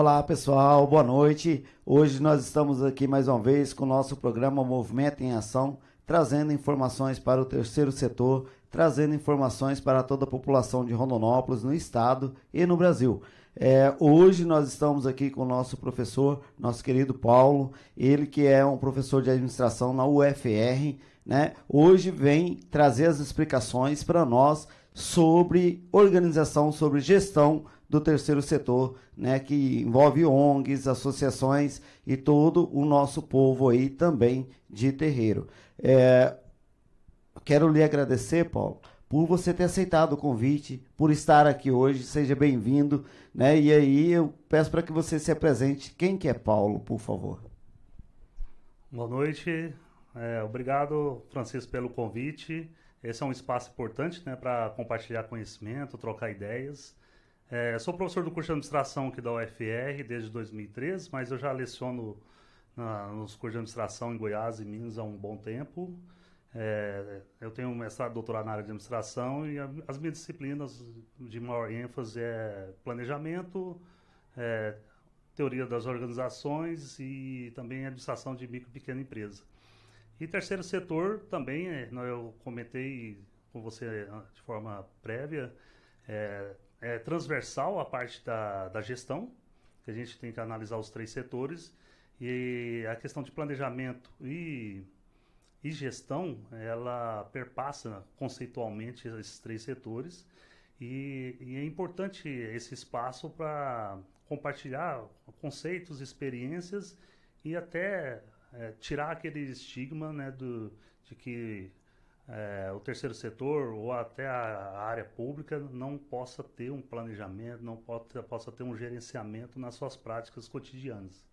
Olá pessoal, boa noite. Hoje nós estamos aqui mais uma vez com o nosso programa Movimento em Ação, trazendo informações para o terceiro setor, trazendo informações para toda a população de Rondonópolis, no estado e no Brasil. É, hoje nós estamos aqui com o nosso professor, nosso querido Paulo, ele que é um professor de administração na UFR, né? Hoje vem trazer as explicações para nós sobre organização, sobre gestão do terceiro setor, né, que envolve ONGs, associações e todo o nosso povo aí também de terreiro. É, quero lhe agradecer, Paulo, por você ter aceitado o convite, por estar aqui hoje, seja bem-vindo, né? E aí eu peço para que você se apresente. Quem que é Paulo, por favor? Boa noite. É, obrigado, Francisco, pelo convite. Esse é um espaço importante, né, para compartilhar conhecimento, trocar ideias. É, sou professor do curso de administração aqui da UFR desde 2013, mas eu já leciono na, nos cursos de administração em Goiás e Minas há um bom tempo. É, eu tenho mestrado, doutorado na área de administração e a, as minhas disciplinas de maior ênfase é planejamento, é, teoria das organizações e também administração de micro e pequena empresa. E terceiro setor também, é, eu comentei com você é, de forma prévia, é, é, transversal à parte da, da gestão, que a gente tem que analisar os três setores, e a questão de planejamento e, e gestão, ela perpassa conceitualmente esses três setores, e, e é importante esse espaço para compartilhar conceitos, experiências e até é, tirar aquele estigma né, do, de que é, o terceiro setor ou até a área pública não possa ter um planejamento, não possa, possa ter um gerenciamento nas suas práticas cotidianas.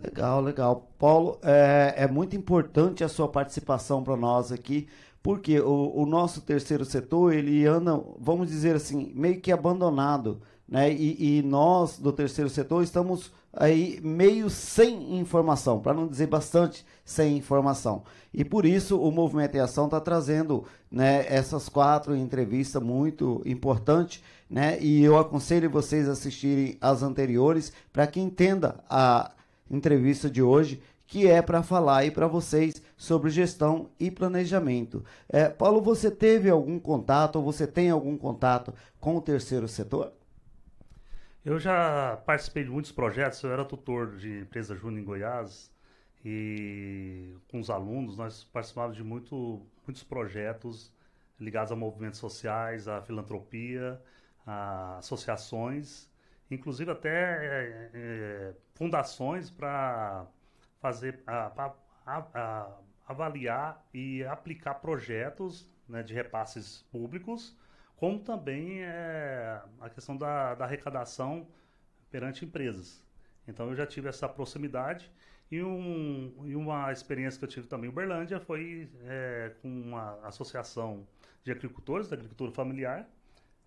Legal, legal. Paulo, é, é muito importante a sua participação para nós aqui, porque o, o nosso terceiro setor, ele anda, vamos dizer assim, meio que abandonado né? E, e nós do terceiro setor estamos aí meio sem informação, para não dizer bastante sem informação. E por isso o Movimento em Ação está trazendo né, essas quatro entrevistas muito importantes, né? E eu aconselho vocês a assistirem as anteriores para que entenda a entrevista de hoje, que é para falar aí para vocês sobre gestão e planejamento. É, Paulo, você teve algum contato ou você tem algum contato com o terceiro setor? Eu já participei de muitos projetos, eu era tutor de empresa júnior em Goiás e com os alunos nós participávamos de muito, muitos projetos ligados a movimentos sociais, à filantropia, a associações, inclusive até é, é, fundações para fazer a, a, a, avaliar e aplicar projetos né, de repasses públicos como também é, a questão da, da arrecadação perante empresas. Então eu já tive essa proximidade e, um, e uma experiência que eu tive também em Uberlândia foi é, com uma associação de agricultores, da agricultura familiar,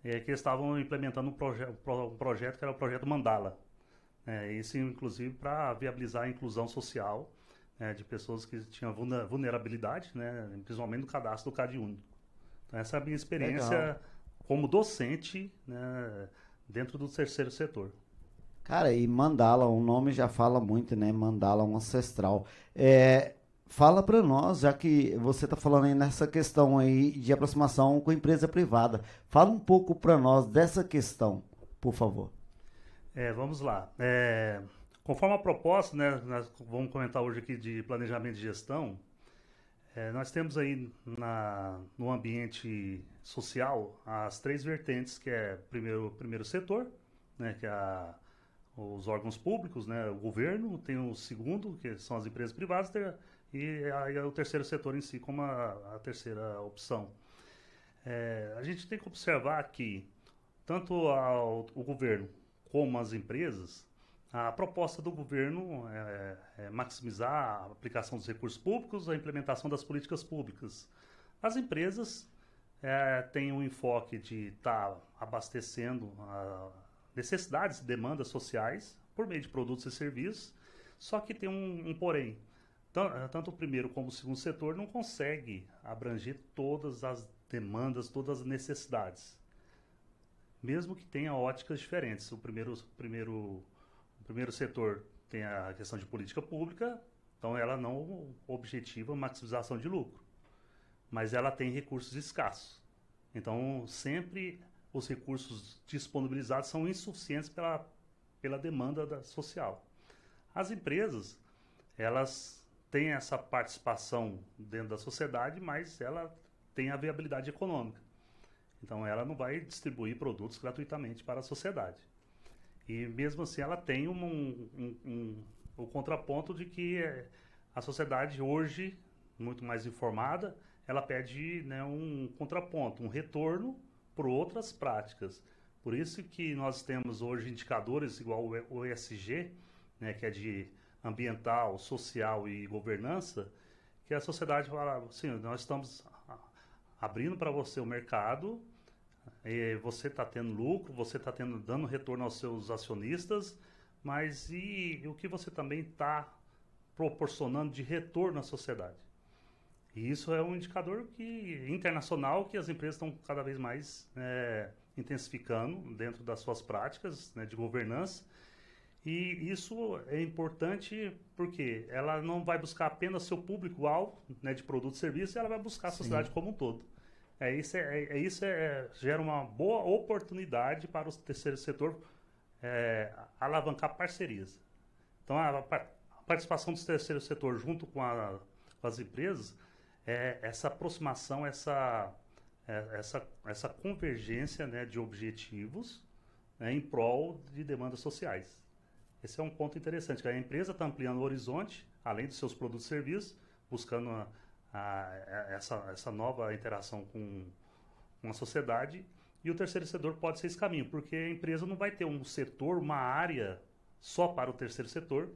é, que estavam implementando um, proje um, projeto que era o projeto Mandala. É, isso inclusive para viabilizar a inclusão social é, de pessoas que tinham vulnerabilidade, né, principalmente no cadastro do CadÚnico. Então essa é a minha experiência... Legal como docente né, dentro do terceiro setor. Cara, e mandala, o nome já fala muito, né? Mandala um ancestral. É, fala para nós, já que você está falando aí nessa questão aí de aproximação com empresa privada. Fala um pouco para nós dessa questão, por favor. É, vamos lá. É, conforme a proposta, né, nós vamos comentar hoje aqui de planejamento e gestão, é, nós temos aí na, no ambiente social as três vertentes, que é primeiro primeiro setor, né, que é a, os órgãos públicos, né, o governo, tem o segundo, que são as empresas privadas, e aí é o terceiro setor em si como a, a terceira opção. É, a gente tem que observar que tanto ao, o governo como as empresas, a proposta do governo é, é maximizar a aplicação dos recursos públicos, a implementação das políticas públicas. As empresas é, tem um enfoque de estar tá abastecendo ah, necessidades e demandas sociais por meio de produtos e serviços, só que tem um, um porém. Eh, tanto o primeiro como o segundo setor não consegue abranger todas as demandas, todas as necessidades. Mesmo que tenha óticas diferentes. O primeiro, primeiro, o primeiro setor tem a questão de política pública, então ela não objetiva maximização de lucro mas ela tem recursos escassos. Então, sempre os recursos disponibilizados são insuficientes pela, pela demanda da, social. As empresas, elas têm essa participação dentro da sociedade, mas ela tem a viabilidade econômica. Então, ela não vai distribuir produtos gratuitamente para a sociedade. E mesmo assim, ela tem um, um, um, o contraponto de que eh, a sociedade hoje, muito mais informada, ela pede né, um contraponto, um retorno por outras práticas. Por isso que nós temos hoje indicadores igual o ESG, né, que é de ambiental, social e governança, que a sociedade fala assim, nós estamos abrindo para você o mercado, você está tendo lucro, você está dando retorno aos seus acionistas, mas e o que você também está proporcionando de retorno à sociedade? E isso é um indicador que, internacional que as empresas estão cada vez mais é, intensificando dentro das suas práticas né, de governança. E isso é importante porque ela não vai buscar apenas seu público-alvo né, de produto e serviço, ela vai buscar a sociedade Sim. como um todo. É isso, é, é, é isso é, é, gera uma boa oportunidade para o terceiro setor é, alavancar parcerias. Então, a, a participação do terceiro setor junto com, a, com as empresas é essa aproximação, essa, é, essa, essa convergência né, de objetivos né, em prol de demandas sociais. Esse é um ponto interessante, que a empresa está ampliando o horizonte, além dos seus produtos e serviços, buscando a, a, essa, essa nova interação com, com a sociedade. E o terceiro setor pode ser esse caminho, porque a empresa não vai ter um setor, uma área só para o terceiro setor,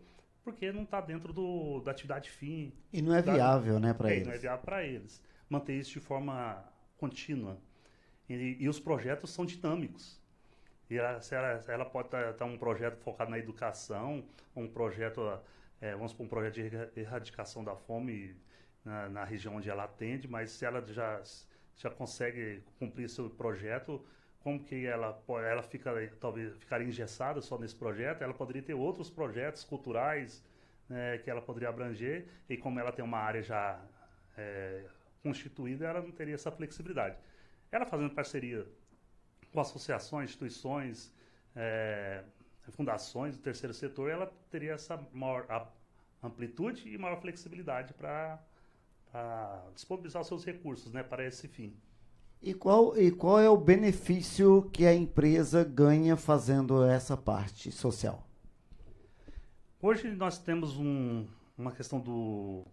porque não está dentro do, da atividade fim. E não é da, viável, né, para é, eles. não é viável para eles. Manter isso de forma contínua. E, e os projetos são dinâmicos. E ela, ela, ela, pode estar tá, tá um projeto focado na educação, um projeto, é, vamos supor, um projeto de erradicação da fome na, na região onde ela atende, mas se ela já, já consegue cumprir seu projeto, como que ela ela fica talvez ficar engessada só nesse projeto, ela poderia ter outros projetos culturais né, que ela poderia abranger e como ela tem uma área já é, constituída, ela não teria essa flexibilidade. Ela fazendo parceria com associações, instituições, é, fundações do terceiro setor, ela teria essa maior amplitude e maior flexibilidade para disponibilizar os seus recursos né, para esse fim. E qual, e qual é o benefício que a empresa ganha fazendo essa parte social? Hoje nós temos um, uma questão do,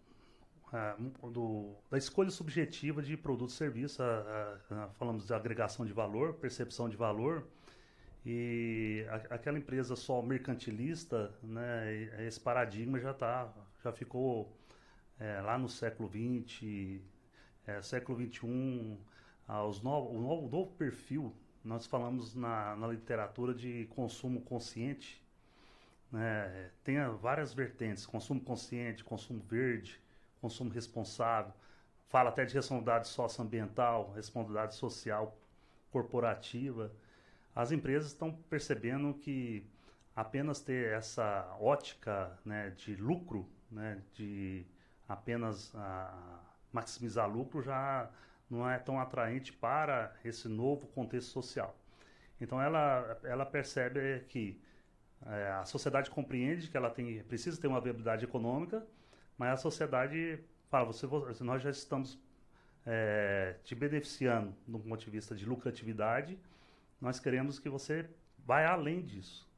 uh, do, da escolha subjetiva de produto e serviço. Uh, uh, falamos de agregação de valor, percepção de valor. E a, aquela empresa só mercantilista, né, esse paradigma já, tá, já ficou eh, lá no século XX, eh, século XXI aos ah, novo, o, novo, o novo perfil, nós falamos na, na literatura de consumo consciente, né, tem várias vertentes, consumo consciente, consumo verde, consumo responsável, fala até de responsabilidade socioambiental, responsabilidade social corporativa. As empresas estão percebendo que apenas ter essa ótica né, de lucro, né, de apenas a, ah, maximizar lucro, já não é tão atraente para esse novo contexto social. Então ela, ela percebe que é, a sociedade compreende que ela tem, precisa ter uma viabilidade econômica, mas a sociedade fala, você, nós já estamos é, te beneficiando do ponto de vista de lucratividade, nós queremos que você vá além disso,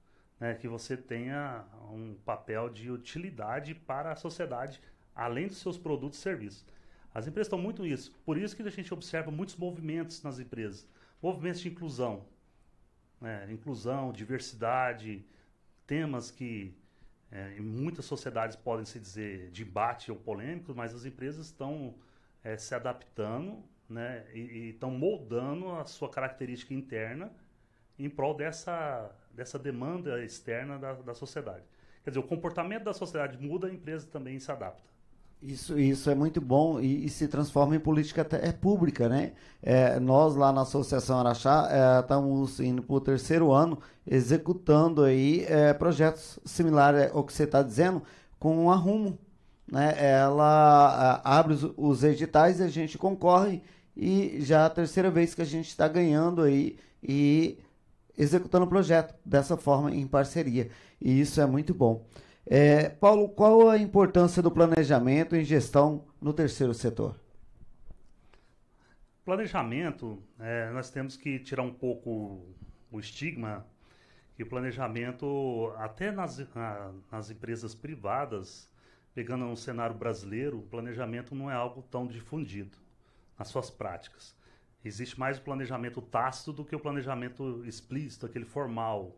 né? que você tenha um papel de utilidade para a sociedade, além dos seus produtos e serviços. As empresas estão muito isso. Por isso que a gente observa muitos movimentos nas empresas. Movimentos de inclusão. Né? Inclusão, diversidade, temas que é, em muitas sociedades podem se dizer de ou polêmicos, mas as empresas estão é, se adaptando né? e estão moldando a sua característica interna em prol dessa, dessa demanda externa da, da sociedade. Quer dizer, o comportamento da sociedade muda, a empresa também se adapta. Isso, isso é muito bom e, e se transforma em política até, é pública, né? É, nós lá na Associação Araxá é, estamos indo para o terceiro ano executando aí é, projetos similares é, ao que você está dizendo com um arrumo, né? Ela a, abre os, os editais e a gente concorre e já é a terceira vez que a gente está ganhando aí e executando o projeto dessa forma em parceria e isso é muito bom. É, Paulo, qual a importância do planejamento em gestão no terceiro setor? Planejamento, é, nós temos que tirar um pouco o estigma que o planejamento, até nas, na, nas empresas privadas, pegando um cenário brasileiro, o planejamento não é algo tão difundido nas suas práticas. Existe mais o planejamento tácito do que o planejamento explícito, aquele formal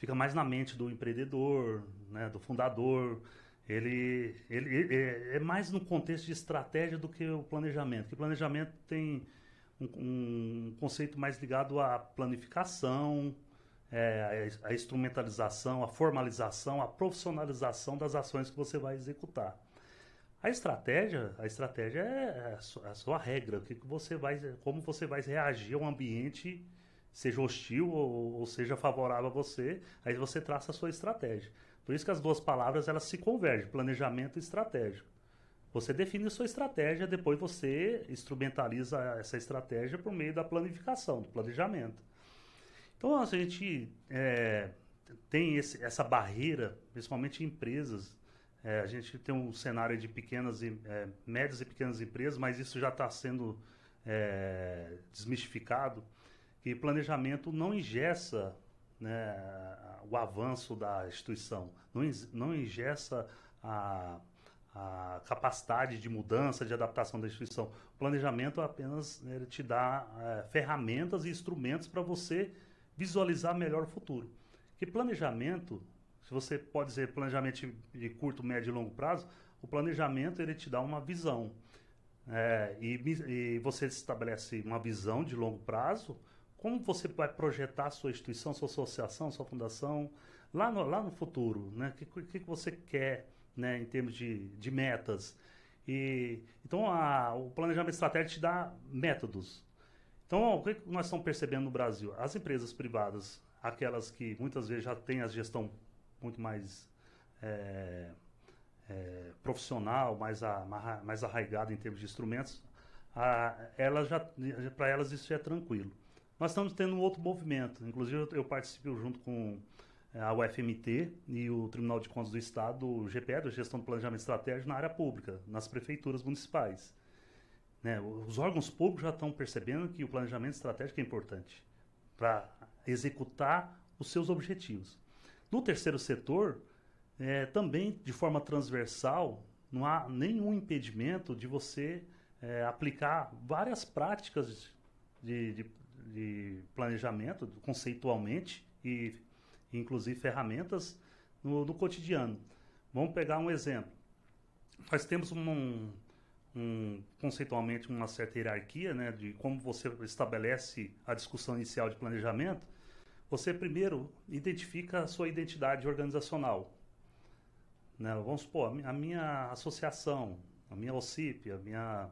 fica mais na mente do empreendedor, né, do fundador. Ele, ele, ele é, é, mais no contexto de estratégia do que o planejamento. Que planejamento tem um, um, conceito mais ligado à planificação, é, à, instrumentalização, à formalização, à profissionalização das ações que você vai executar. A estratégia, a estratégia é a sua, a sua regra, que você vai, como você vai reagir a um ambiente seja hostil ou, ou seja favorável a você, aí você traça a sua estratégia. Por isso que as duas palavras elas se convergem, planejamento e estratégia. Você define a sua estratégia, depois você instrumentaliza essa estratégia por meio da planificação, do planejamento. Então, a gente é, tem esse, essa barreira, principalmente em empresas. É, a gente tem um cenário de pequenas, e, é, médias e pequenas empresas, mas isso já está sendo é, desmistificado que planejamento não ingessa né, o avanço da instituição, não, ingessa a, a capacidade de mudança, de adaptação da instituição. O planejamento é apenas né, te dá é, ferramentas e instrumentos para você visualizar melhor o futuro. Que planejamento, se você pode dizer planejamento de curto, médio e longo prazo, o planejamento ele te dá uma visão. É, e, e você estabelece uma visão de longo prazo, como você vai projetar a sua instituição, sua associação, sua fundação lá no, lá no futuro, né? O que, que, que você quer, né, em termos de, de metas? E, então, a, o planejamento estratégico te dá métodos. Então, o que, nós estamos percebendo no Brasil? As empresas privadas, aquelas que muitas vezes já têm a gestão muito mais é, é, profissional, mais, a, mais arraigada em termos de instrumentos, elas já, para elas isso é tranquilo. Nós estamos tendo um outro movimento. Inclusive, eu participo junto com eh, a UFMT e o Tribunal de Contas do Estado, o GPE, da Gestão do Planejamento Estratégico na área pública, nas prefeituras municipais. Né? Os órgãos públicos já estão percebendo que o planejamento estratégico é importante para executar os seus objetivos. No terceiro setor, é, também de forma transversal, não há nenhum impedimento de você é, aplicar várias práticas de, de, de planejamento, conceitualmente, e inclusive ferramentas no, no cotidiano. Vamos pegar um exemplo. Nós temos um, um, conceitualmente uma certa hierarquia né, de como você estabelece a discussão inicial de planejamento. Você primeiro identifica a sua identidade organizacional. Né? Vamos supor, a minha associação, a minha OCIP, a minha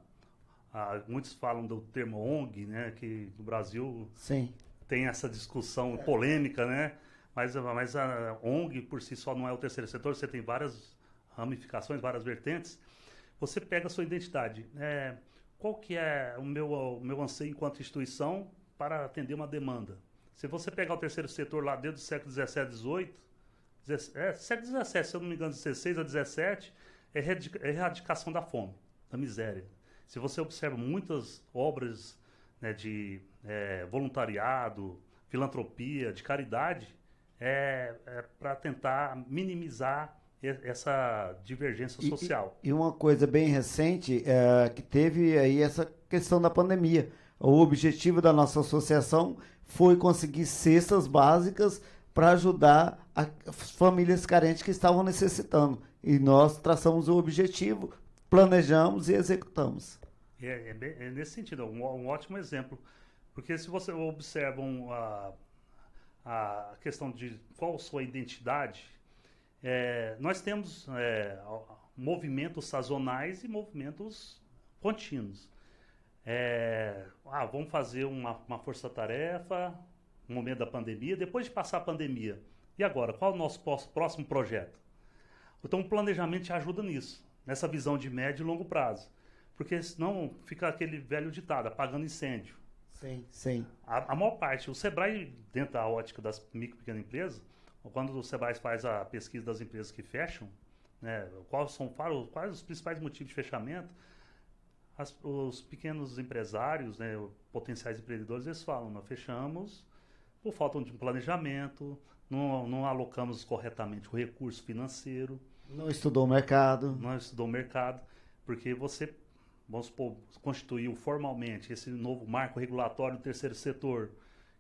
ah, muitos falam do termo ONG, né? Que no Brasil Sim. tem essa discussão polêmica, né? Mas, mas a ONG por si só não é o terceiro setor, você tem várias ramificações, várias vertentes. Você pega a sua identidade. É, qual que é o meu, o meu anseio enquanto instituição para atender uma demanda? Se você pegar o terceiro setor lá dentro do século XVII, XVIII, é, século XVII, se eu não me engano, XVI a XVII, é, é erradicação da fome, da miséria se você observa muitas obras né, de é, voluntariado, filantropia, de caridade, é, é para tentar minimizar essa divergência social. E, e, uma coisa bem recente é, que teve aí essa questão da pandemia. O objetivo da nossa associação foi conseguir cestas básicas para ajudar as famílias carentes que estavam necessitando. E nós traçamos o objetivo planejamos e executamos. É, é, é nesse sentido, é um, um ótimo exemplo. Porque se você observam a, a questão de qual sua identidade, é, nós temos é, movimentos sazonais e movimentos contínuos. É, ah, vamos fazer uma, uma força-tarefa no momento da pandemia, depois de passar a pandemia. E agora, qual é o nosso próximo projeto? Então, o planejamento te ajuda nisso nessa visão de médio e longo prazo. Porque senão fica aquele velho ditado, apagando incêndio. Sim, sim. A, a maior parte, o Sebrae, dentro da ótica das micro e pequenas empresas, quando o Sebrae faz a pesquisa das empresas que fecham, né, quais são quais os principais motivos de fechamento, as, os pequenos empresários, né, potenciais empreendedores, eles falam, nós fechamos por falta de um planejamento, não, não alocamos corretamente o recurso financeiro, não estudou o mercado. Não estudou o mercado, porque você, vamos supor, constituiu formalmente esse novo marco regulatório do terceiro setor,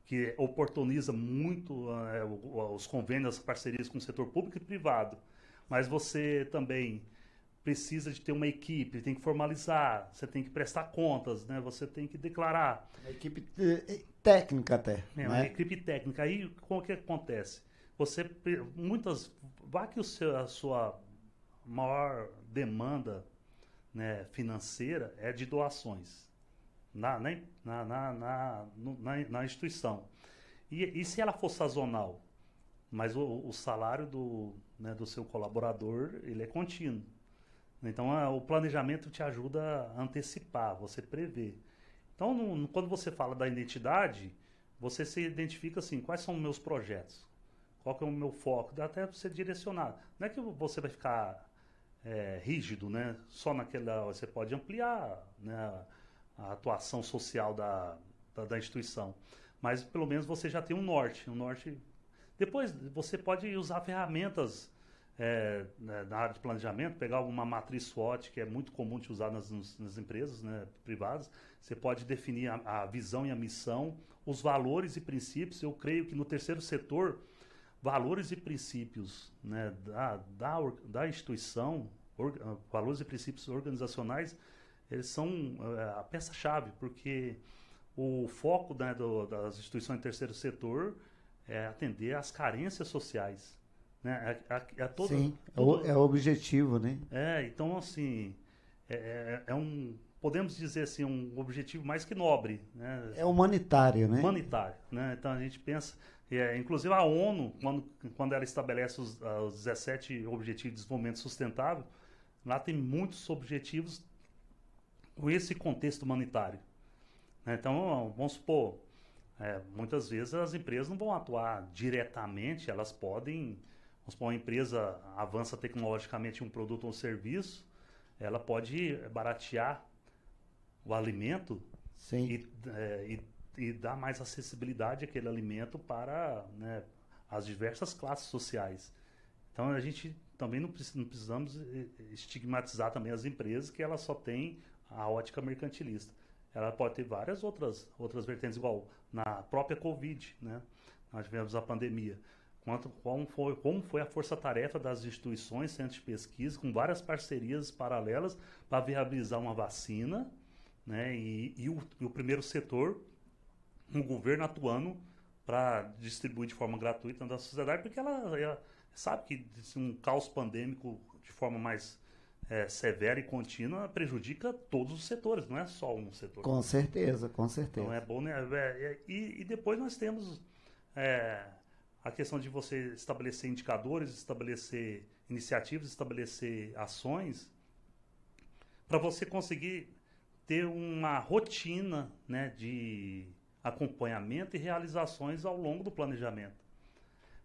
que oportuniza muito é, os convênios, as parcerias com o setor público e privado. Mas você também precisa de ter uma equipe, tem que formalizar, você tem que prestar contas, né? Você tem que declarar. Uma equipe eh, eh, técnica até. É, né? uma equipe técnica. Aí, o que acontece? Você muitas vá que o seu, a sua maior demanda né, financeira é de doações na, na, na, na, na, na instituição. E, e se ela for sazonal? Mas o, o salário do, né, do seu colaborador ele é contínuo. Então a, o planejamento te ajuda a antecipar, você prever. Então no, no, quando você fala da identidade, você se identifica assim, quais são os meus projetos? Qual que é o meu foco? Dá até para você direcionar. Não é que você vai ficar é, rígido, né? Só naquela... Você pode ampliar né, a atuação social da, da, da instituição. Mas pelo menos você já tem um norte. Um norte... Depois você pode usar ferramentas é, né, na área de planejamento, pegar uma matriz SWOT, que é muito comum de usar nas, nas empresas né, privadas, você pode definir a, a, visão e a missão, os valores e princípios. Eu creio que no terceiro setor, valores e princípios né, da, da, da instituição, or, ah, valores e princípios organizacionais, eles são eh, a peça-chave, porque o foco né, do, das instituições do terceiro setor é atender às carências sociais. Né? A, é, a, é, é todo, Sim, todo... é o objetivo, né? É, então, assim, é, é um podemos dizer assim, um objetivo mais que nobre. Né? É humanitário, né? Humanitário. Né? Então a gente pensa, é, inclusive a ONU, quando, quando ela estabelece os, ah, os 17 Objetivos de Desenvolvimento Sustentável, lá tem muitos objetivos com esse contexto humanitário. Né? Então, vamos supor, é, muitas vezes as empresas não vão atuar diretamente, elas podem, vamos supor, uma empresa avança tecnologicamente um produto ou um serviço, ela pode baratear o alimento Sim. e, é, e e dar mais acessibilidade àquele alimento para né, as diversas classes sociais. Então a gente também não, precisamos eh, eh, estigmatizar também as empresas que elas só têm a ótica mercantilista. Ela pode ter várias outras, outras vertentes, igual na própria Covid, né? nós tivemos a pandemia. Quanto, como, foi, como foi a força-tarefa das instituições, centros de pesquisa, com várias parcerias paralelas para viabilizar uma vacina né? e, e, o, e o primeiro setor um governo atuando para distribuir de forma gratuita na sociedade, porque ela, ela sabe que um caos pandêmico de forma mais é, severa e contínua prejudica todos os setores, não é só um setor. Com certeza, com certeza. Então é bom, né? É, é, e, e, depois nós temos é, a questão de você estabelecer indicadores, estabelecer iniciativas, estabelecer ações, para você conseguir ter uma rotina né, de acompanhamento e realizações ao longo do planejamento.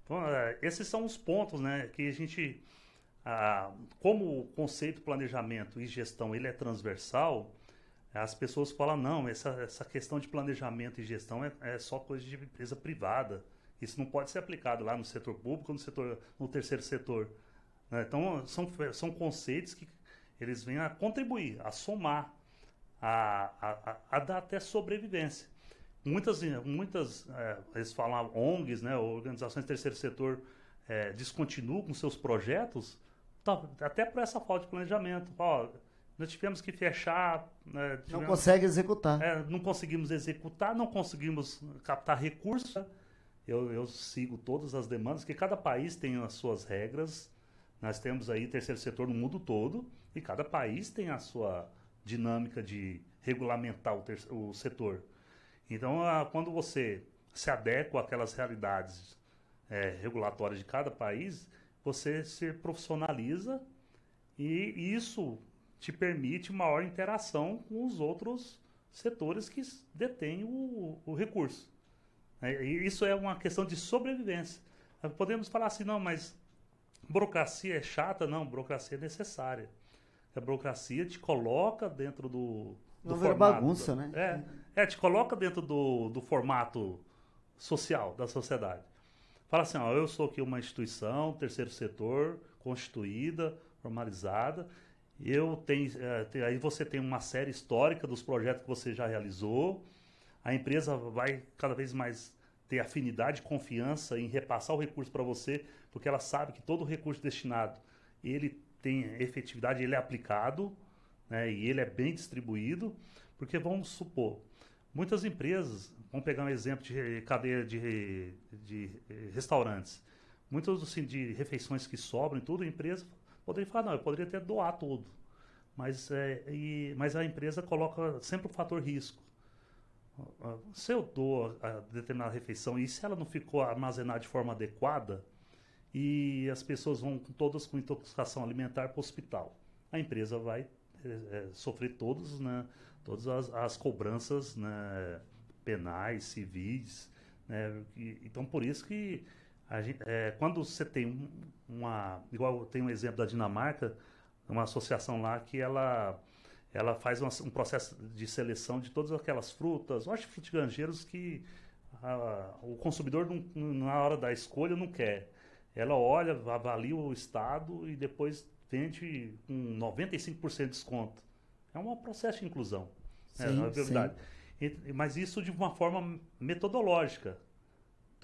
Então, é, esses são os pontos né, que a gente, ah, como o conceito planejamento e gestão ele é transversal, as pessoas falam, não, essa, essa questão de planejamento e gestão é, é só coisa de empresa privada. Isso não pode ser aplicado lá no setor público, no, setor, no terceiro setor. Né? Então, são, são conceitos que eles vêm a contribuir, a somar, a, a, a dar até sobrevivência. Muitas, eh, muitas é, eles falam ONGs, né, organizações de terceiro setor, é, descontinuam com seus projetos, tá, até por essa falta de planejamento. Ó, nós tivemos que fechar. Né, tivemos, não consegue executar. É, não conseguimos executar, não conseguimos captar recursos. Eu, eu sigo todas as demandas, que cada país tem as suas regras. Nós temos aí terceiro setor no mundo todo, e cada país tem a sua dinâmica de regulamentar o, ter, o setor. Então, ah, quando você se adequa àquelas realidades é, regulatórias de cada país, você se profissionaliza e isso te permite maior interação com os outros setores que detêm o, o recurso. É, isso é uma questão de sobrevivência. Ah, podemos falar assim, não, mas burocracia é chata? Não, burocracia é necessária. A burocracia te coloca dentro do. do formato. bagunça, né? É. é. É, te coloca dentro do, do formato social da sociedade. Fala assim, ó, eu sou aqui uma instituição, terceiro setor, constituída, formalizada. Eu tenho, é, tem, aí você tem uma série histórica dos projetos que você já realizou. A empresa vai cada vez mais ter afinidade, confiança em repassar o recurso para você, porque ela sabe que todo recurso destinado, ele tem efetividade, ele é aplicado, né, e ele é bem distribuído, porque vamos supor, Muitas empresas, vamos pegar um exemplo de cadeia de, de, eh, restaurantes, muitas assim, de refeições que sobram e tudo, a empresa poderia falar, não, eu poderia até doar tudo. Mas, é, e, mas a empresa coloca sempre o fator risco. Ah, ah, se eu dou a determinada refeição e se ela não ficou armazenada de forma adequada, e as pessoas vão todas com intoxicação alimentar para o hospital, a empresa vai é, é, sofrer todos, né, todas as, as cobranças né, penais, civis. Né, e, então, por isso que gente, é, quando você tem uma. Igual tem um exemplo da Dinamarca, uma associação lá que ela ela faz uma, um processo de seleção de todas aquelas frutas, hortifrutigranjeiros que a, o consumidor, não, na hora da escolha, não quer. Ela olha, avalia o estado e depois assistente com 95% de desconto. É um processo de inclusão. Né? Sim, é, verdade. Sim. Mas isso de uma forma metodológica.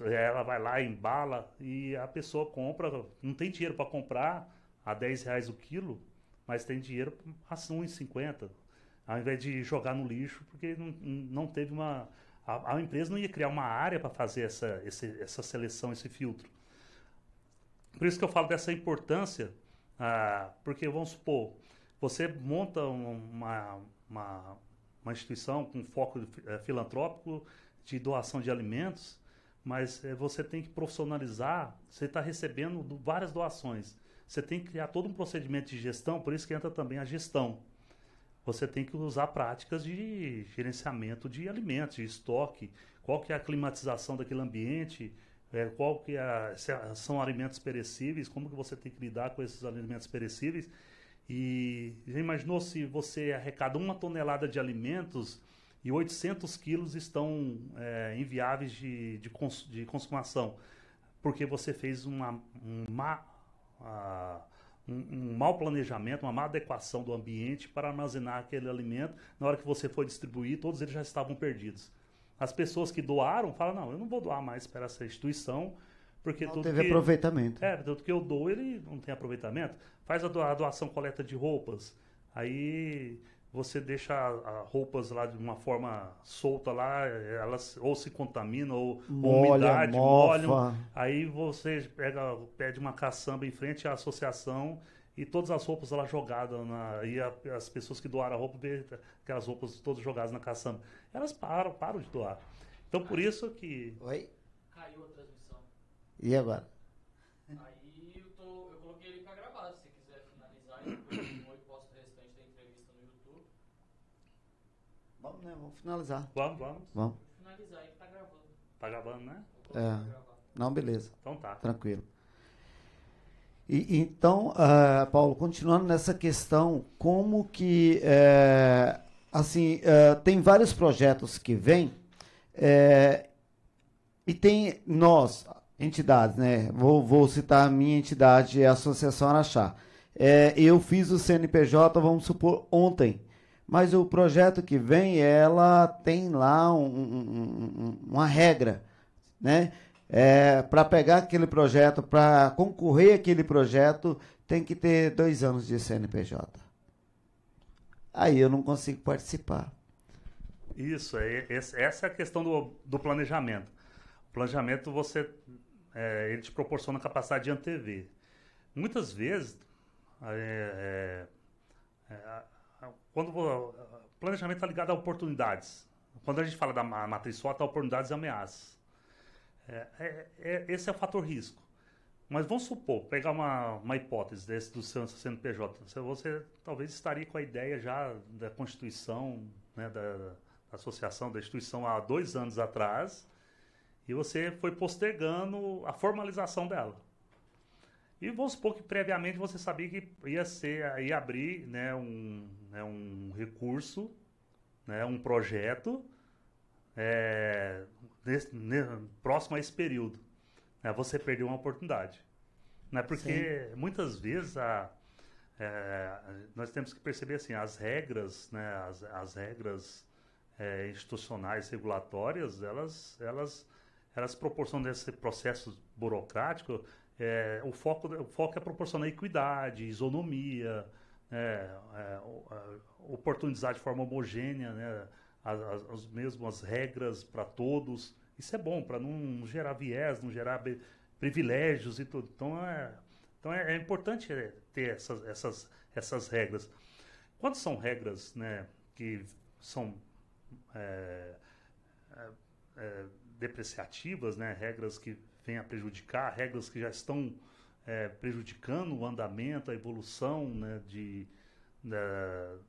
Ela vai lá, embala e a pessoa compra. Não tem dinheiro para comprar a 10 reais o quilo, mas tem dinheiro assim, a 1,50. Ao invés de jogar no lixo, porque não, não teve uma. A, a empresa não ia criar uma área para fazer essa, esse, essa seleção, esse filtro. Por isso que eu falo dessa importância ah, porque, vamos supor, você monta uma, uma, uma instituição com foco eh, filantrópico de doação de alimentos, mas eh, você tem que profissionalizar, você está recebendo várias doações. Você tem que criar todo um procedimento de gestão, por isso que entra também a gestão. Você tem que usar práticas de gerenciamento de alimentos, de estoque, qual que é a climatização daquele ambiente, é, qual que é, são alimentos perecíveis, como que você tem que lidar com esses alimentos perecíveis. E já imaginou se você arrecada uma tonelada de alimentos e 800 quilos estão é, inviáveis de, de, cons, de, consumação, porque você fez uma, um, má, uh, um, um mau planejamento, uma má adequação do ambiente para armazenar aquele alimento. Na hora que você foi distribuir, todos eles já estavam perdidos. As pessoas que doaram falam, não, eu não vou doar mais para essa instituição, porque não tudo teve que, aproveitamento. É, tudo que eu dou, ele não tem aproveitamento. Faz a doação coleta de roupas. Aí você deixa as roupas lá de uma forma solta lá, elas ou se contaminam, ou Molha, umidade, mofa. molham. Aí você pega, pede uma caçamba em frente à associação e todas as roupas lá jogadas na, e a, as pessoas que doaram a roupa aquelas roupas todas jogadas na caçamba. Elas param, param de doar. Então por isso que. Oi? Caiu a transmissão. E agora? Aí eu, tô, eu coloquei ele para gravar, se você quiser finalizar, depois eu posto o restante da entrevista no YouTube. Vamos, né? Vamos finalizar. Vamos, vamos. Vamos. Finalizar, aí que tá gravando. Tá gravando, né? É. Não, beleza. Então tá. Tranquilo. E, então, uh, Paulo, continuando nessa questão, como que, uh, assim, uh, tem vários projetos que vêm eh, e tem nós, entidades, né? Vou, vou citar a minha entidade, a Associação Araxá. eu fiz o CNPJ, vamos supor, ontem. Mas o projeto que vem, ela tem lá um, um, uma regra, né? é, para pegar aquele projeto, para concorrer aquele projeto, tem que ter dois anos de CNPJ. Aí eu não consigo participar. Isso, é, essa é a questão do, do planejamento. O planejamento, você, é, ele te proporciona a capacidade de antever. Muitas vezes, é, é, é quando o planejamento está ligado a oportunidades. Quando a gente fala da matriz SWOT, tá a oportunidades e ameaças. É, é, é, esse é o fator risco. Mas vamos supor, pegar uma, uma hipótese desse do seu CNPJ. Você, você talvez estaria com a ideia já da Constituição, né, da, da associação, da instituição há dois anos atrás, e você foi postergando a formalização dela. E vamos supor que previamente você sabia que ia, ser, ia abrir né, um, né, um recurso, né, um projeto, é, nesse, próximo a esse período, né, você perdeu uma oportunidade. Né, porque Sim. muitas vezes a, é, nós temos que perceber assim, as regras, né, as, as regras é, institucionais regulatórias, elas, elas, elas proporcionam esse processo burocrático, é, o, foco, o foco é proporcionar equidade, isonomia, né, é, oportunidade de forma homogênea, né, as, as, as mesmas regras para todos. Isso é bom para não gerar viés, não gerar privilégios e tudo. Então é, então é, é importante é, ter essas, essas, essas regras. Quando são regras né, que são é, é, é, depreciativas, né, regras que vêm a prejudicar, regras que já estão é, prejudicando o andamento, a evolução né, de, da,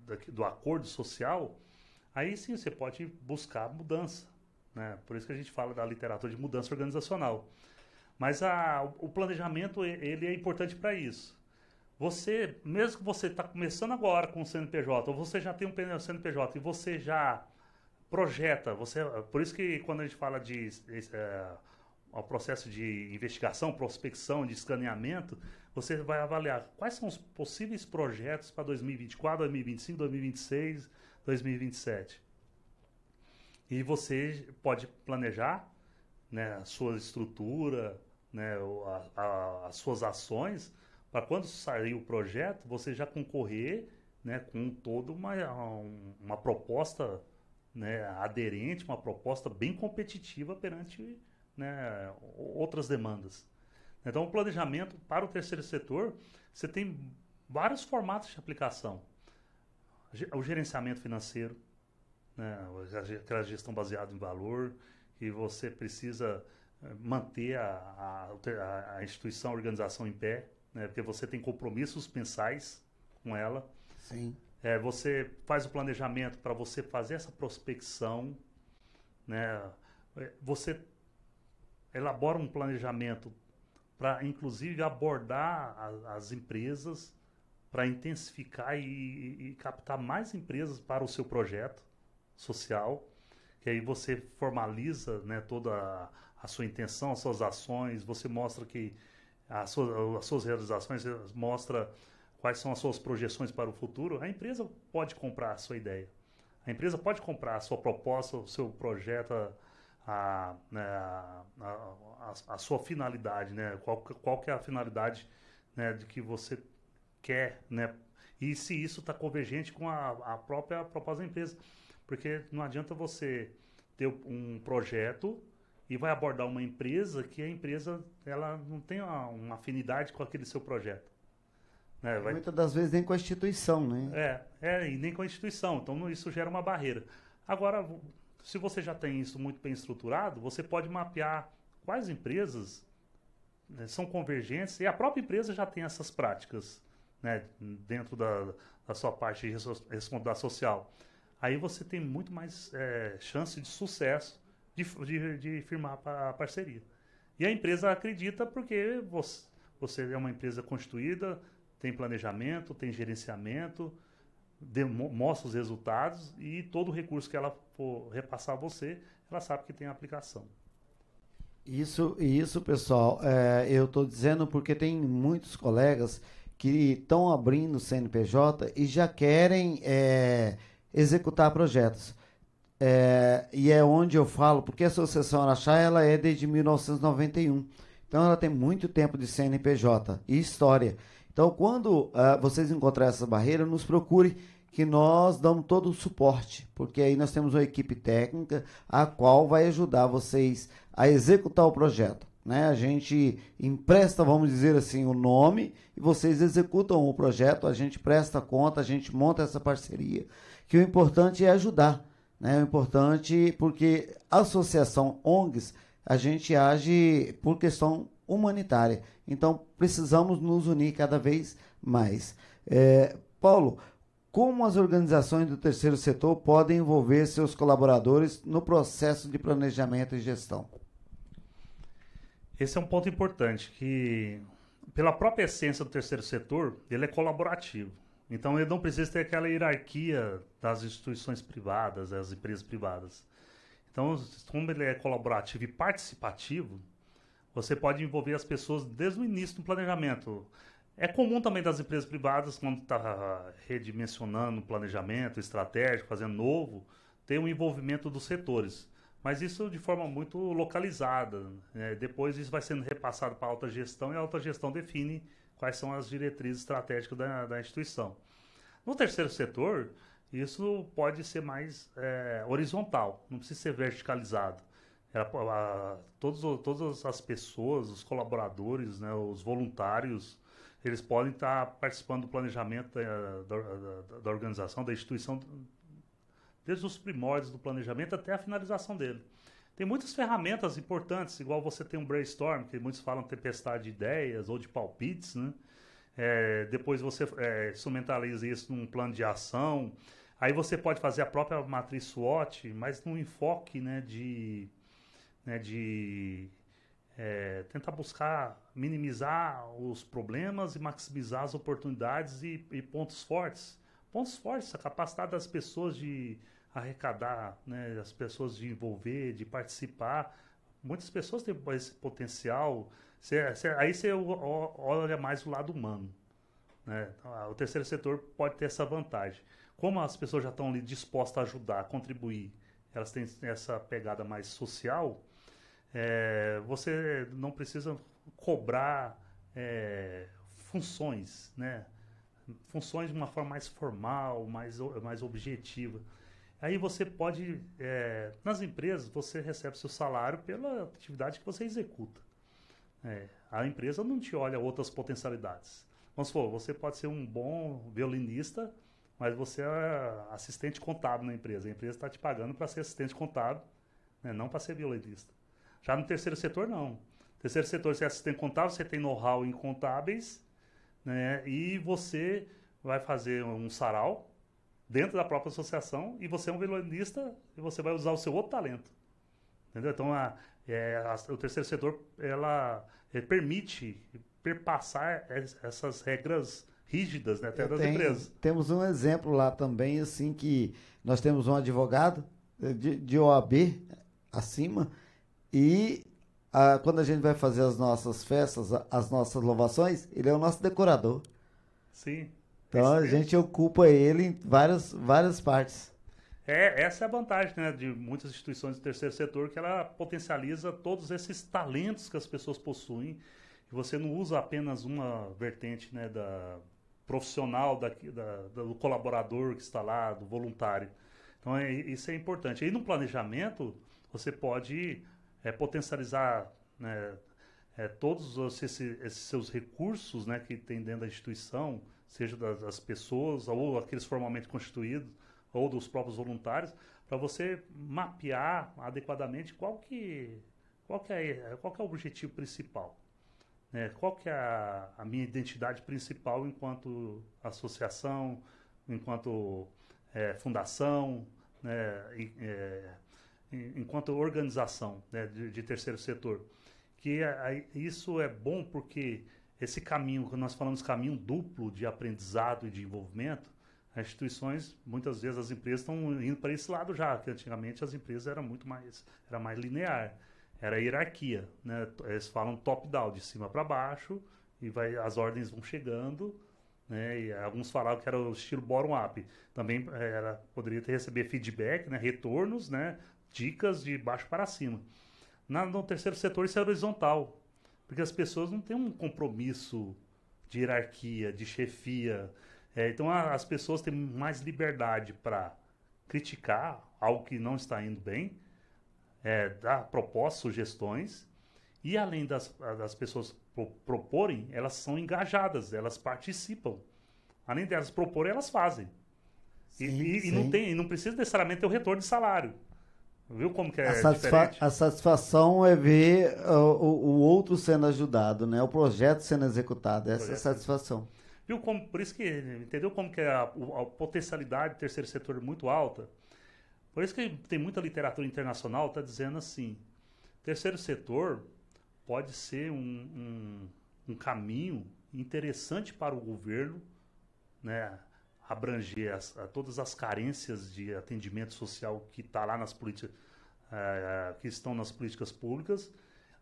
da, do acordo social, Aí sim você pode buscar mudança. Né? Por isso que a gente fala da literatura de mudança organizacional. Mas a, o planejamento ele é importante para isso. Você, mesmo que você está começando agora com o CNPJ, ou você já tem um CNPJ e você já projeta, você, por isso que quando a gente fala de é, processo de investigação, prospecção, de escaneamento, você vai avaliar quais são os possíveis projetos para 2024, 2025, 2026, 2027. E você pode planejar né, a sua estrutura, né, a, a, as suas ações, para quando sair o projeto, você já concorrer né, com toda uma, uma proposta né, aderente, uma proposta bem competitiva perante né, outras demandas. Então, o planejamento para o terceiro setor, você tem vários formatos de aplicação o gerenciamento financeiro, né? aquela gestão baseada em valor, e você precisa eh, manter a, a, a instituição, a organização em pé, né? porque você tem compromissos mensais com ela. Sim. É, você faz o planejamento para você fazer essa prospecção, né? É, você elabora um planejamento para, inclusive, abordar a, as empresas para intensificar e, e, captar mais empresas para o seu projeto social, que aí você formaliza né, toda a, sua intenção, as suas ações, você mostra que as suas, as suas realizações, eh, mostra quais são as suas projeções para o futuro, a empresa pode comprar a sua ideia. A empresa pode comprar a sua proposta, o seu projeto, a, a, né, a, a sua finalidade, né? qual, qual que é a finalidade né, de que você quer, né? E se isso está convergente com a, a própria proposta da empresa. Porque não adianta você ter um projeto e vai abordar uma empresa que a empresa ela não tem uma, uma afinidade com aquele seu projeto. Né? Vai... Muitas das vezes nem com a instituição, né? É, é, e nem com a instituição. Então isso gera uma barreira. Agora, se você já tem isso muito bem estruturado, você pode mapear quais empresas né, são convergentes e a própria empresa já tem essas práticas né, dentro da, da sua parte de responsabilidade social, aí você tem muito mais é, chance de sucesso de, de, de firmar a parceria. E a empresa acredita porque você, você é uma empresa constituída, tem planejamento, tem gerenciamento, mostra os resultados e todo recurso que ela for repassar a você, ela sabe que tem aplicação. Isso, isso pessoal, é, eu estou dizendo porque tem muitos colegas que estão abrindo CNPJ e já querem é, executar projetos. É, e é onde eu falo, porque a Associação Araxá ela é desde 1991. Então ela tem muito tempo de CNPJ e história. Então quando uh, vocês encontrarem essa barreira, nos procure que nós damos todo o suporte, porque aí nós temos uma equipe técnica a qual vai ajudar vocês a executar o projeto. Né? A gente empresta, vamos dizer assim, o nome e vocês executam o projeto, a gente presta conta, a gente monta essa parceria. Que o importante é ajudar. Né? O importante, porque a associação ONGs, a gente age por questão humanitária. Então, precisamos nos unir cada vez mais. É, Paulo, como as organizações do terceiro setor podem envolver seus colaboradores no processo de planejamento e gestão? Esse é um ponto importante, que pela própria essência do terceiro setor, ele é colaborativo. Então ele não precisa ter aquela hierarquia das instituições privadas, das empresas privadas. Então, como ele é colaborativo e participativo, você pode envolver as pessoas desde o início do planejamento. É comum também das empresas privadas, quando está redimensionando o planejamento estratégico, fazendo novo, ter um envolvimento dos setores. Mas isso de forma muito localizada. Né? Depois isso vai sendo repassado para a alta gestão e a alta gestão define quais são as diretrizes estratégicas da, da instituição. No terceiro setor, isso pode ser mais é, horizontal, não precisa ser verticalizado. É a, todos, todas as pessoas, os colaboradores, né, os voluntários, eles podem estar participando do planejamento eh, da, da, da organização, da instituição desde os primórdios do planejamento até a finalização dele. Tem muitas ferramentas importantes, igual você tem um brainstorm, que muitos falam tempestade de ideias ou de palpites, né? É, depois você é, instrumentaliza isso num plano de ação. Aí você pode fazer a própria matriz SWOT, mas num enfoque né, de, né, de é, tentar buscar minimizar os problemas e maximizar as oportunidades e, e pontos fortes pontos fortes, a capacidade das pessoas de arrecadar, né, as pessoas de envolver, de participar. Muitas pessoas têm esse potencial. Cê, cê, aí você olha mais o lado humano. Né? Então, ah, o terceiro setor pode ter essa vantagem. Como as pessoas já estão ali dispostas a ajudar, a contribuir, elas têm essa pegada mais social, é, você não precisa cobrar é, funções, né? funções de uma forma mais formal, mais, mais objetiva. Aí você pode, é, nas empresas, você recebe seu salário pela atividade que você executa. É, a empresa não te olha outras potencialidades. Vamos supor, você pode ser um bom violinista, mas você é assistente contábil na empresa. A empresa está te pagando para ser assistente contábil, né, não para ser violinista. Já no terceiro setor, não. Terceiro setor, você é assistente contábil, você tem know-how em contábeis, né? E você vai fazer um sarau dentro da própria associação e você é um violonista e você vai usar o seu outro talento. Entendeu? Então, a, é, a, o terceiro setor, ela é, permite perpassar essas regras rígidas né, até Eu das tenho, empresas. Temos um exemplo lá também, assim, que nós temos um advogado eh, de, de OAB acima e a, ah, quando a gente vai fazer as nossas festas, as nossas louvações, ele é o nosso decorador. Sim. Então a é gente ocupa ele em várias, várias partes. É, essa é a vantagem né, de muitas instituições do terceiro setor, que ela potencializa todos esses talentos que as pessoas possuem. E você não usa apenas uma vertente né, da profissional, da, da, do colaborador que está lá, do voluntário. Então, é, isso é importante. E no planejamento, você pode é, potencializar né, é, todos os, esses seus recursos né, que tem dentro da instituição, seja das, das pessoas ou aqueles formalmente constituídos, ou dos próprios voluntários, para você mapear adequadamente qual que, qual que, é, qual que é o objetivo principal. Né? Qual que é a, a, minha identidade principal enquanto associação, enquanto é, fundação, né? E, é, enquanto organização né, de, de, terceiro setor. Que isso é bom porque esse caminho, quando nós falamos caminho duplo de aprendizado e de envolvimento, as instituições, muitas vezes as empresas estão indo para esse lado já, que antigamente as empresas eram muito mais, era mais linear, era hierarquia, né? Eles falam top-down, de cima para baixo, e vai, as ordens vão chegando, né? E alguns falavam que era o estilo bottom-up. Também eh, era, poderia ter receber feedback, né? Retornos, né? dicas de baixo para cima. Na, no terceiro setor, isso é horizontal, porque as pessoas não têm um compromisso de hierarquia, de chefia. É, então, a, as pessoas têm mais liberdade para criticar algo que não está indo bem, é, dar propostas, sugestões, e além das, das pessoas pro, proporem, elas são engajadas, elas participam. Além delas proporem, elas fazem. Sim, e, e, e, não tem, e não precisa necessariamente ter o retorno de salário. Viu como que é a, satisfa diferente? a satisfação é ver uh, o, o, outro sendo ajudado, né? O projeto sendo executado, essa projeto. é a satisfação. Viu como, por isso que, entendeu como que é a, a potencialidade do terceiro setor muito alta? Por isso que tem muita literatura internacional está dizendo assim, terceiro setor pode ser um, um, um caminho interessante para o governo, né? abranger as, eh, todas as carências de atendimento social que está lá nas políticas uh, eh, que estão nas políticas públicas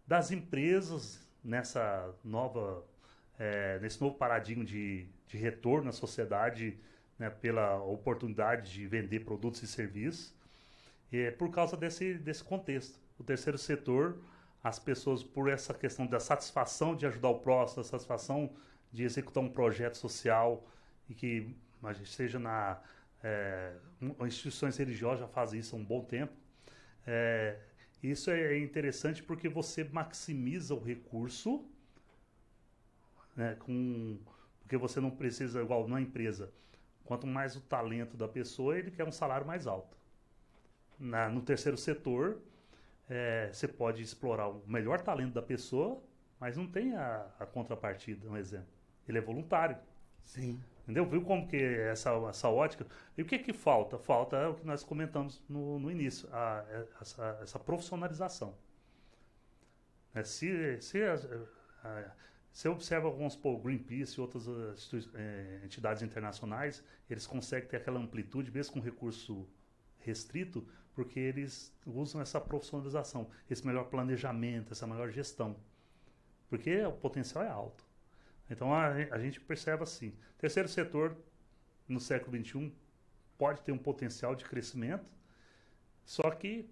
das empresas nessa nova uh, nesse novo paradigma de, de retorno à sociedade né, pela oportunidade de vender produtos e serviços é por causa desse desse contexto o terceiro setor as pessoas por essa questão da satisfação de ajudar o próximo da satisfação de executar um projeto social e que mas seja na é, instituições religiosas já fazem isso há um bom tempo. É, isso é interessante porque você maximiza o recurso, né, com, porque você não precisa, igual na empresa, quanto mais o talento da pessoa, ele quer um salário mais alto. Na, no terceiro setor, é, você pode explorar o melhor talento da pessoa, mas não tem a, a contrapartida, um exemplo. Ele é voluntário. Sim. Entendeu? Viu como que é essa, essa ótica. E o que que falta? Falta é o que nós comentamos no, no início, a, é, essa, essa profissionalização. É, se, se, a, se observa, alguns por Greenpeace e outras é, entidades internacionais, eles conseguem ter aquela amplitude, mesmo com recurso restrito, porque eles usam essa profissionalização, esse melhor planejamento, essa melhor gestão. Porque o potencial é alto. Então a, a gente percebe assim: terceiro setor no século XXI pode ter um potencial de crescimento, só que,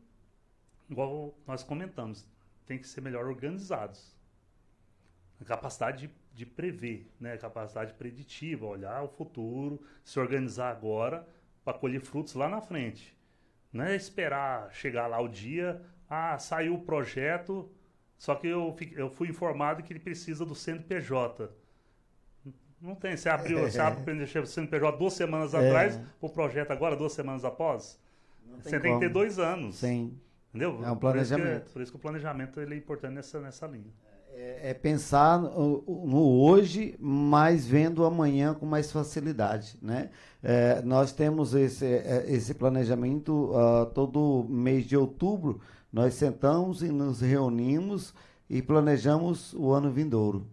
igual nós comentamos, tem que ser melhor organizados. A capacidade de, de prever, né? a capacidade preditiva, olhar o futuro, se organizar agora para colher frutos lá na frente. Não é esperar chegar lá o dia, ah, saiu o projeto, só que eu, eu fui informado que ele precisa do CNPJ. Não tem. Você abriu, você abre o CNPJ duas semanas é. atrás, o projeto agora, duas semanas após. Não você tem, tem que ter dois anos. Sim. Entendeu? É um planejamento. Por isso que, por isso que o planejamento ele é importante nessa, nessa linha. É, é, pensar no, no, hoje, mas vendo amanhã com mais facilidade, né? É, nós temos esse, é, esse planejamento uh, todo mês de outubro, nós sentamos e nos reunimos e planejamos o ano vindouro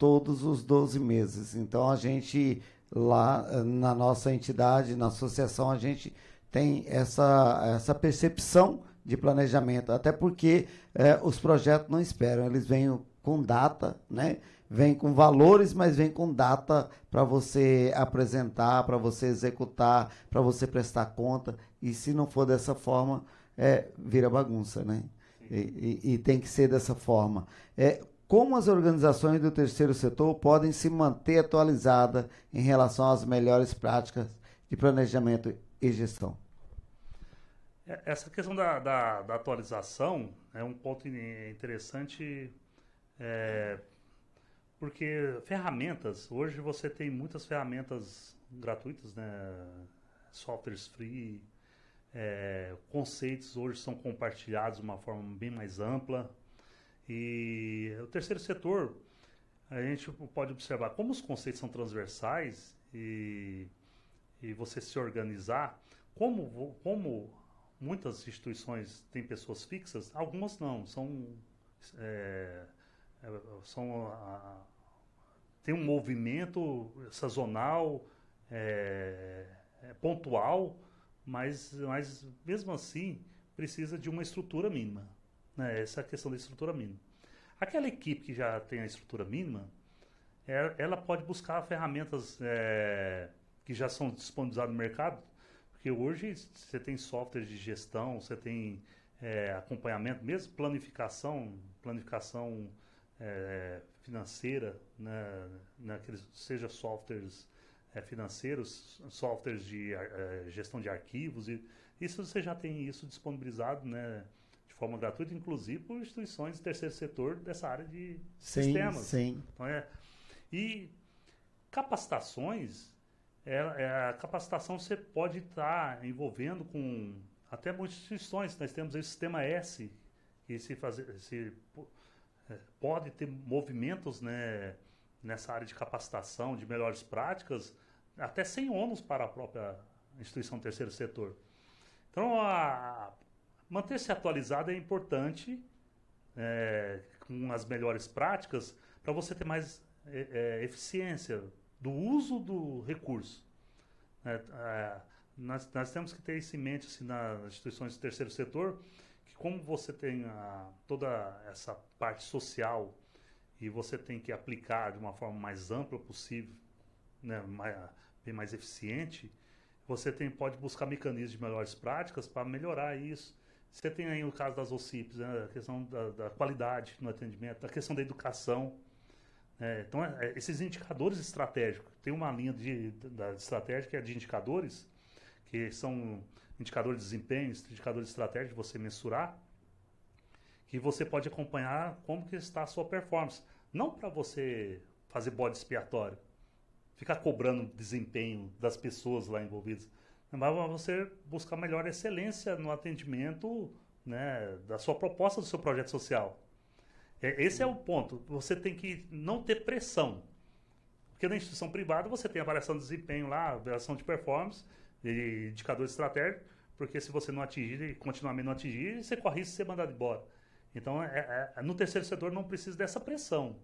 todos os 12 meses. Então a gente lá eh, na nossa entidade, na associação, a gente tem essa, essa percepção de planejamento, até porque eh, os projetos não esperam, eles vêm com data, né? Vem com valores, mas vem com data para você apresentar, para você executar, para você prestar conta. E se não for dessa forma, é, vira bagunça, né? E, e, e, tem que ser dessa forma. É, como as organizações do terceiro setor podem se manter atualizadas em relação às melhores práticas de planejamento e gestão? É, essa questão da, da, da atualização é um ponto interessante, é, porque ferramentas, hoje você tem muitas ferramentas gratuitas, né? softwares free, é, conceitos hoje são compartilhados de uma forma bem mais ampla. E o terceiro setor, a gente pode observar como os conceitos são transversais e, e você se organizar, como, como muitas instituições têm pessoas fixas, algumas não, são, é, é são a, tem um movimento sazonal, é, é, pontual, mas, mas mesmo assim precisa de uma estrutura mínima. Né? Essa questão da estrutura mínima. Aquela equipe que já tem a estrutura mínima, é, ela pode buscar ferramentas é, que já são disponibilizadas no mercado, porque hoje você tem software de gestão, você tem é, acompanhamento, mesmo planificação, planificação é, financeira, né, naqueles, né, seja softwares é, financeiros, softwares de é, gestão de arquivos, e, isso você já tem isso disponibilizado, né? de forma gratuita, inclusive por instituições de terceiro setor dessa área de sim, sistemas. Sim. Não é? E capacitações, é, é, a capacitação você pode estar envolvendo com até muitas instituições. Nós temos o sistema S, que se, fazer, se é, pode ter movimentos né, nessa área de capacitação, de melhores práticas, até sem ônus para a própria instituição do terceiro setor. Então, a, manter-se atualizado é importante é, com as melhores práticas para você ter mais é, é, eficiência do uso do recurso. Né? É, nós, nós, temos que ter isso em mente assim, nas instituições do terceiro setor, que como você tem a, toda essa parte social e você tem que aplicar de uma forma mais ampla possível, né, mais, bem mais eficiente, você tem, pode buscar mecanismos de melhores práticas para melhorar isso você tem aí o caso das OCIPs, né? a questão da, da, qualidade no atendimento, a questão da educação. Né? então, é, é esses indicadores estratégicos, tem uma linha de, da estratégia que é de indicadores, que são indicadores de desempenho, indicadores estratégicos de você mensurar, que você pode acompanhar como que está a sua performance. Não para você fazer bode expiatório, ficar cobrando desempenho das pessoas lá envolvidas, mas você buscar melhor excelência no atendimento né, da sua proposta, do seu projeto social. É, esse é o ponto. Você tem que não ter pressão. Porque na instituição privada você tem avaliação de desempenho lá, avaliação de performance, e indicadores estratégicos, porque se você não atingir e continuamente não atingir, você corre risco de ser mandado embora. Então, é, é, é, no terceiro setor não precisa dessa pressão.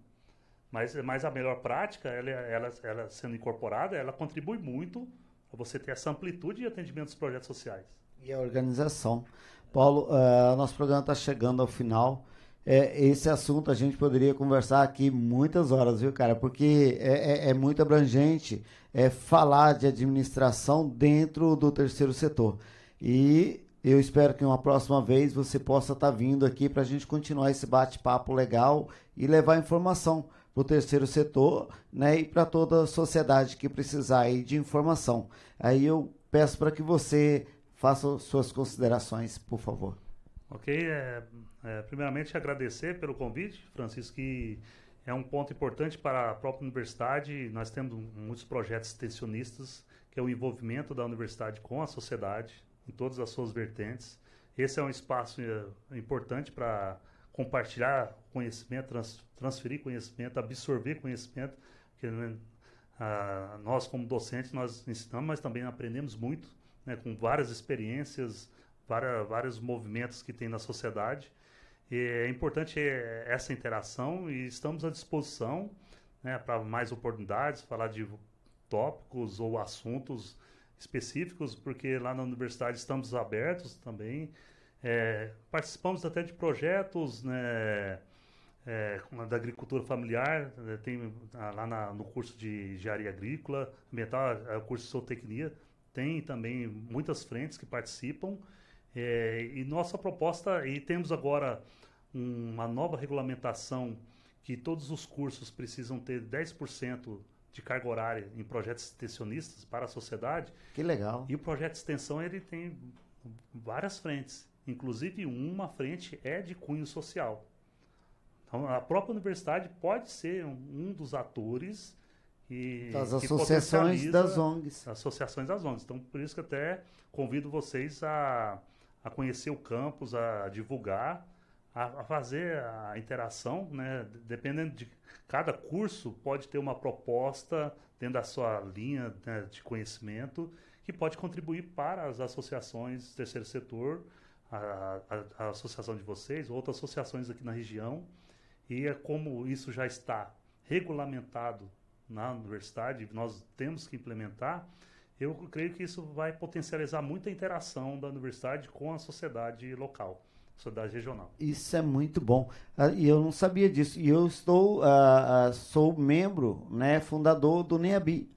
Mas, mas a melhor prática, ela, ela, ela sendo incorporada, ela contribui muito você ter essa amplitude de atendimento dos projetos sociais. E a organização. Paulo, uh, nosso programa está chegando ao final. É, esse assunto a gente poderia conversar aqui muitas horas, viu, cara? Porque é, é, é muito abrangente é falar de administração dentro do terceiro setor. E eu espero que uma próxima vez você possa estar tá vindo aqui para a gente continuar esse bate-papo legal e levar informação para o terceiro setor né, e para toda a sociedade que precisar aí de informação. Aí eu peço para que você faça suas considerações, por favor. Ok, é, é, primeiramente agradecer pelo convite, Francisco, que é um ponto importante para a própria universidade. Nós temos muitos projetos extensionistas, que é o envolvimento da universidade com a sociedade, em todas as suas vertentes. Esse é um espaço é, importante para compartilhar conhecimento, trans, transferir conhecimento, absorver conhecimento, Que né, nós como docentes nós ensinamos, mas também aprendemos muito, né, com várias experiências, várias, vários movimentos que tem na sociedade. E é importante é, essa interação e estamos à disposição né, para mais oportunidades, falar de tópicos ou assuntos específicos, porque lá na universidade estamos abertos também é, participamos até de projetos né, é, da agricultura familiar, né, tem lá na, no curso de engenharia agrícola, ambiental, é o curso de zootecnia, tem também muitas frentes que participam. É, e nossa proposta, e temos agora uma nova regulamentação que todos os cursos precisam ter 10% de carga horária em projetos extensionistas para a sociedade. Que legal. E o projeto de extensão ele tem várias frentes. Inclusive, uma frente é de cunho social. Então, a própria universidade pode ser um dos atores e das associações das ONGs. Associações das ONGs. Então, por isso que até convido vocês a, a conhecer o campus, a divulgar, a, a fazer a interação, né? Dependendo de cada curso, pode ter uma proposta dentro da sua linha né, de conhecimento que pode contribuir para as associações terceiro setor a, a, a associação de vocês, outras associações aqui na região, e é como isso já está regulamentado na universidade, nós temos que implementar, eu creio que isso vai potencializar muito a interação da universidade com a sociedade local, sociedade regional. Isso é muito bom. Ah, e eu não sabia disso. E eu estou, uh, uh, sou membro, né, fundador do NEABI.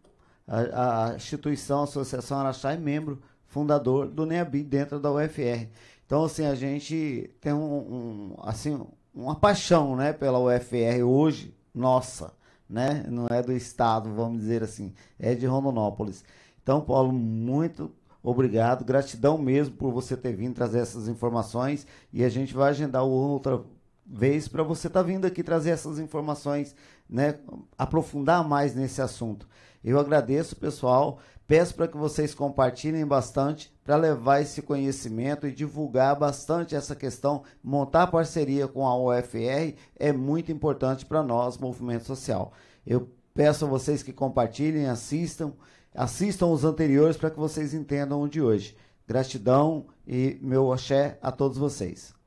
A, a instituição, a Associação Araxá é membro fundador do NEABI dentro da UFR. Então, assim, a gente tem um, um assim, uma paixão, né, pela UFR hoje, nossa, né? Não é do estado, vamos dizer assim, é de Rondonópolis. Então, Paulo, muito obrigado, gratidão mesmo por você ter vindo trazer essas informações e a gente vai agendar outra vez para você estar tá vindo aqui trazer essas informações, né, aprofundar mais nesse assunto. Eu agradeço, pessoal. Peço para que vocês compartilhem bastante para levar esse conhecimento e divulgar bastante essa questão. Montar parceria com a UFR é muito importante para nós, movimento social. Eu peço a vocês que compartilhem, assistam, assistam os anteriores para que vocês entendam o de hoje. Gratidão e meu axé a todos vocês.